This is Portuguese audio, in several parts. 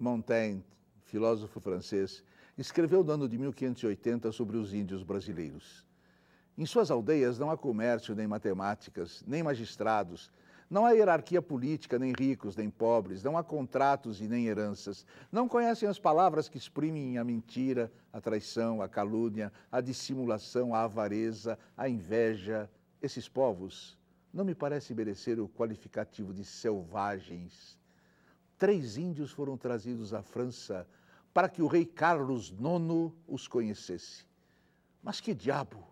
Montaigne, filósofo francês, escreveu no ano de 1580 sobre os índios brasileiros. Em suas aldeias não há comércio, nem matemáticas, nem magistrados, não há hierarquia política, nem ricos, nem pobres, não há contratos e nem heranças. Não conhecem as palavras que exprimem a mentira, a traição, a calúnia, a dissimulação, a avareza, a inveja. Esses povos não me parece merecer o qualificativo de selvagens três índios foram trazidos à França para que o rei Carlos IX os conhecesse. Mas que diabo!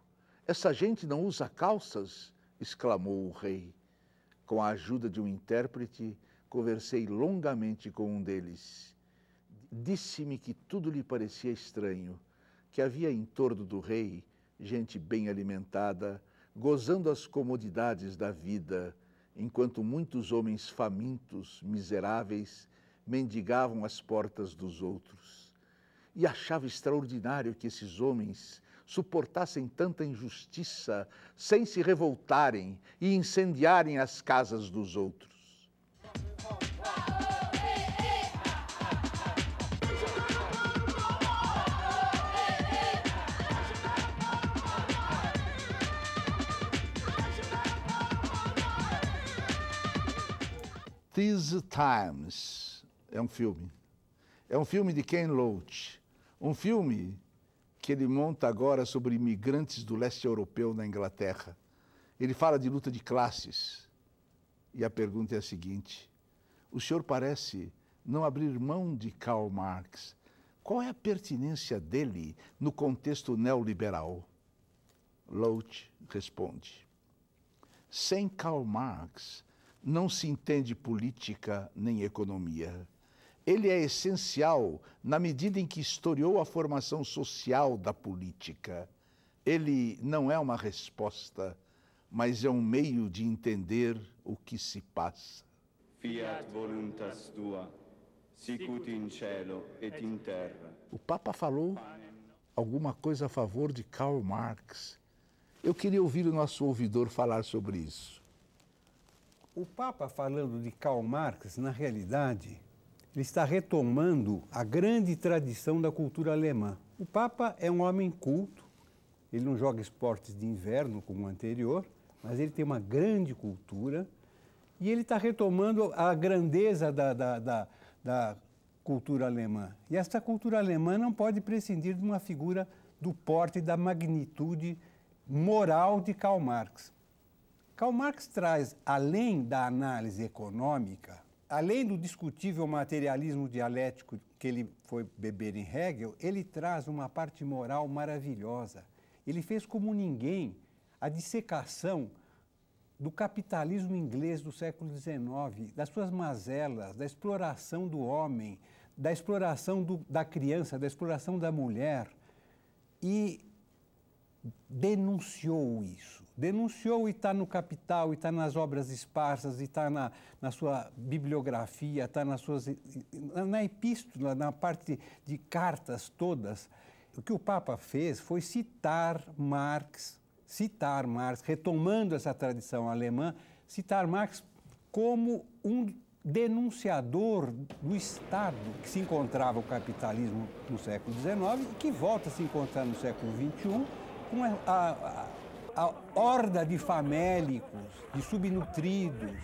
Essa gente não usa calças! exclamou o rei. Com a ajuda de um intérprete, conversei longamente com um deles. Disse-me que tudo lhe parecia estranho, que havia em torno do rei gente bem alimentada, gozando as comodidades da vida enquanto muitos homens famintos, miseráveis, mendigavam às portas dos outros. E achava extraordinário que esses homens suportassem tanta injustiça sem se revoltarem e incendiarem as casas dos outros. These Times é um filme. É um filme de Ken Loach. Um filme que ele monta agora sobre imigrantes do leste europeu na Inglaterra. Ele fala de luta de classes. E a pergunta é a seguinte: o senhor parece não abrir mão de Karl Marx. Qual é a pertinência dele no contexto neoliberal? Loach responde: sem Karl Marx, não se entende política nem economia. Ele é essencial na medida em que historiou a formação social da política. Ele não é uma resposta, mas é um meio de entender o que se passa. Fiat voluntas tua, sicut in cielo et in terra. O Papa falou alguma coisa a favor de Karl Marx. Eu queria ouvir o nosso ouvidor falar sobre isso. O Papa, falando de Karl Marx, na realidade, ele está retomando a grande tradição da cultura alemã. O Papa é um homem culto, ele não joga esportes de inverno como o anterior, mas ele tem uma grande cultura e ele está retomando a grandeza da, da, da, da cultura alemã. E essa cultura alemã não pode prescindir de uma figura do porte e da magnitude moral de Karl Marx. Karl Marx traz, além da análise econômica, além do discutível materialismo dialético que ele foi beber em Hegel, ele traz uma parte moral maravilhosa. Ele fez como ninguém a dissecação do capitalismo inglês do século XIX, das suas mazelas, da exploração do homem, da exploração do, da criança, da exploração da mulher, e denunciou isso denunciou e está no capital, e está nas obras esparsas, e está na, na sua bibliografia, está nas suas na epístola, na parte de cartas todas. O que o Papa fez foi citar Marx, citar Marx, retomando essa tradição alemã, citar Marx como um denunciador do Estado que se encontrava o capitalismo no século XIX e que volta a se encontrar no século XXI com a, a a horda de famélicos, de subnutridos,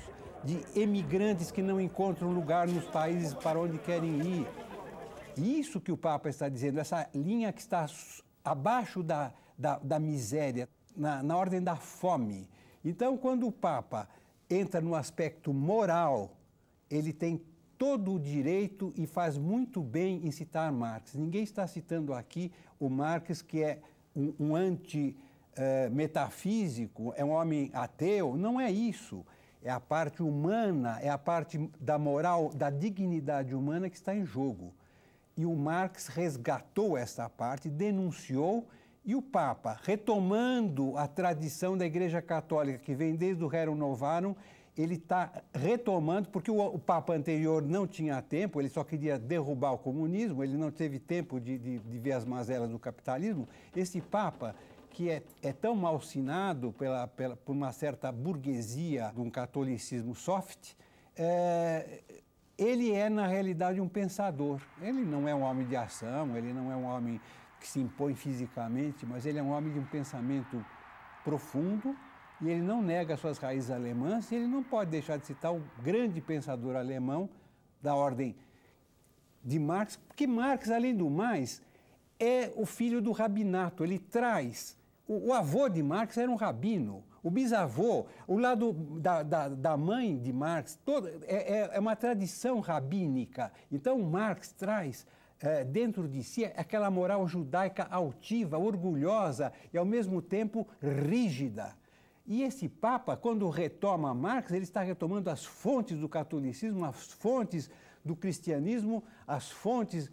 de emigrantes que não encontram lugar nos países para onde querem ir. Isso que o Papa está dizendo, essa linha que está abaixo da, da, da miséria, na, na ordem da fome. Então, quando o Papa entra no aspecto moral, ele tem todo o direito e faz muito bem em citar Marx. Ninguém está citando aqui o Marx, que é um, um anti é, metafísico, é um homem ateu. Não é isso. É a parte humana, é a parte da moral, da dignidade humana que está em jogo. E o Marx resgatou essa parte, denunciou, e o Papa, retomando a tradição da Igreja Católica, que vem desde o Rerum Novarum, ele está retomando, porque o, o, Papa anterior não tinha tempo, ele só queria derrubar o comunismo, ele não teve tempo de, de, de ver as mazelas do capitalismo. Esse Papa que é, é tão malsinado pela, pela, por uma certa burguesia de um catolicismo soft, é, ele é, na realidade, um pensador. Ele não é um homem de ação, ele não é um homem que se impõe fisicamente, mas ele é um homem de um pensamento profundo e ele não nega suas raízes alemãs e ele não pode deixar de citar o grande pensador alemão da ordem de Marx, porque Marx, além do mais, é o filho do rabinato, ele traz o, o, avô de Marx era um rabino, o bisavô, o lado da, da, da mãe de Marx, todo, é, é, é, uma tradição rabínica. Então, Marx traz é, dentro de si aquela moral judaica altiva, orgulhosa e, ao mesmo tempo, rígida. E esse Papa, quando retoma Marx, ele está retomando as fontes do catolicismo, as fontes do cristianismo, as fontes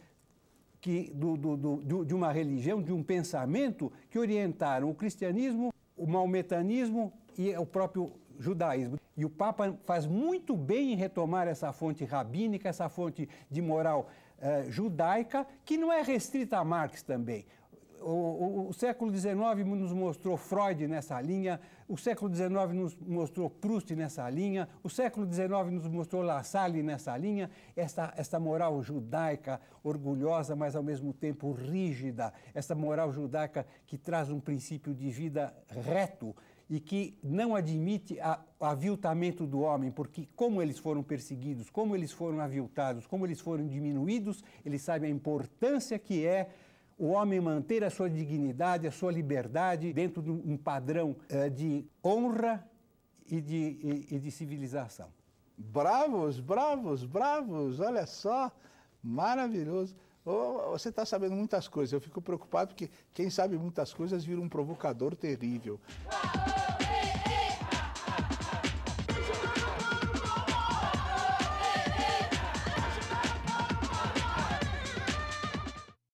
que, do, do, do, de uma religião, de um pensamento que orientaram o cristianismo, o maometanismo e o próprio judaísmo. E o Papa faz muito bem em retomar essa fonte rabínica, essa fonte de moral eh, judaica, que não é restrita a Marx também o, o, século XIX nos mostrou Freud nessa linha, o século XIX nos mostrou Proust nessa linha, o século XIX nos mostrou La Salle nessa linha, essa, essa moral judaica orgulhosa, mas ao mesmo tempo rígida, essa moral judaica que traz um princípio de vida reto e que não admite o aviltamento do homem, porque como eles foram perseguidos, como eles foram aviltados, como eles foram diminuídos, eles sabem a importância que é o homem manter a sua dignidade, a sua liberdade dentro de um padrão eh, de honra e de, e, e de civilização. Bravos, bravos, bravos, olha só, maravilhoso. Oh, você está sabendo muitas coisas. Eu fico preocupado porque quem sabe muitas coisas vira um provocador terrível.